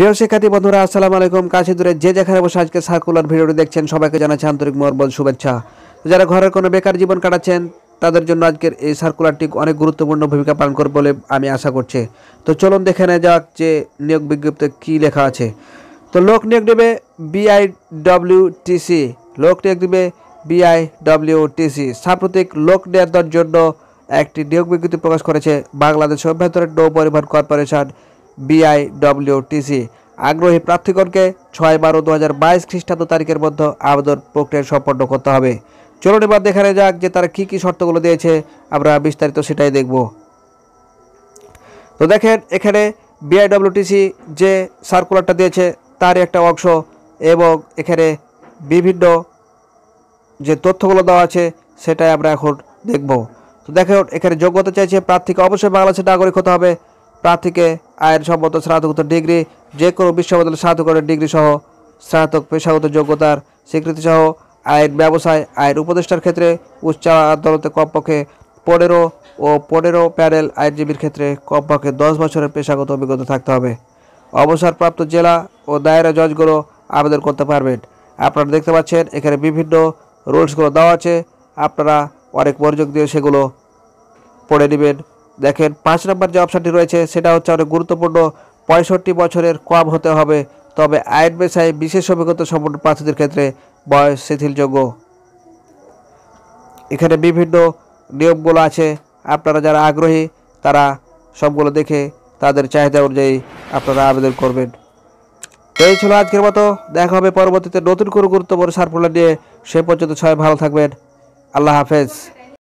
প্রিয় শিক্ষার্থী বন্ধুরা আসসালামু আলাইকুম কাশি দূরে যে যেখানে বসে আজকে সার্কুলার ভিডিওটি দেখছেন সবাইকে জানাচ্ছি আন্তরিক মর্বল শুভেচ্ছা যারা ঘরের কোনো বেকার জীবন কাটাচ্ছেন তাদের জন্য আজকের এই সার্কুলারটি অনেক গুরুত্বপূর্ণ ভূমিকা পালন করবে বলে আমি আশা করছি তো চলুন দেখে নেওয়া যাক যে নিয়োগ বিজ্ঞপ্তি কী লেখা আছে তো লোক নিয়োগ দেবে বিআইডব্লিউটিসি লোক নিয়োগ দেবে বিআইডব্লিউটিসি সাম্প্রতিক লোক নিয়োগের জন্য একটি নিয়োগ বিজ্ঞপ্তি প্রকাশ করেছে বাংলাদেশ অভ্যন্তরীণ নৌ পরিবহন কর্পোরেশন বিআইডব্লিউটিসি আগ্রহী প্রার্থীগণকে ছয় বারো দু হাজার বাইশ খ্রিস্টাব্দ তারিখের মধ্যে আবেদন প্রক্রিয়া সম্পন্ন করতে হবে চলুন এবার দেখা যাক যে তারা কী কী শর্তগুলো দিয়েছে আমরা বিস্তারিত সেটাই দেখব তো দেখেন এখানে বিআইডব্লিউটিসি যে সার্কুলারটা দিয়েছে তার একটা অংশ এবং এখানে বিভিন্ন যে তথ্যগুলো দেওয়া আছে সেটাই আমরা এখন দেখব তো দেখেন এখানে যোগ্যতা চাইছে প্রার্থীকে অবশ্যই বাংলাদেশের নাগরিক হতে হবে প্রার্থীকে আয়ের সম্মত স্নাতকোত্তর ডিগ্রি যে কোনো বিশ্ববিদ্যালয়ের স্নাতকোত্তর ডিগ্রি সহ স্নাতক পেশাগত যোগ্যতার স্বীকৃতিসহ আয়ের ব্যবসায় আয়ের উপদেষ্টার ক্ষেত্রে উচ্চ আদালতে কমপক্ষে পনেরো ও পনেরো প্যানেল আইনজীবীর ক্ষেত্রে কমপক্ষে দশ বছরের পেশাগত অভিজ্ঞতা থাকতে হবে অবসরপ্রাপ্ত জেলা ও দায়রা জজগুলো আবেদন করতে পারবেন আপনারা দেখতে পাচ্ছেন এখানে বিভিন্ন রুলসগুলো দেওয়া আছে আপনারা অনেক মনোযোগ দিয়ে সেগুলো পড়ে নেবেন দেখেন পাঁচ নম্বর যে অপশানটি রয়েছে সেটা হচ্ছে অনেক গুরুত্বপূর্ণ পঁয়ষট্টি বছরের কম হতে হবে তবে আইন পেশায় বিশেষ অভিজ্ঞতা সম্পন্ন প্রার্থীদের ক্ষেত্রে বয়স শিথিলযোগ্য এখানে বিভিন্ন নিয়মগুলো আছে আপনারা যারা আগ্রহী তারা সবগুলো দেখে তাদের চাহিদা অনুযায়ী আপনারা আবেদন করবেন তো এই ছিল আজকের মতো দেখা হবে পরবর্তীতে নতুন করে গুরুত্বপূর্ণ সার্কুলার নিয়ে সে পর্যন্ত সবাই ভালো থাকবেন আল্লাহ হাফেজ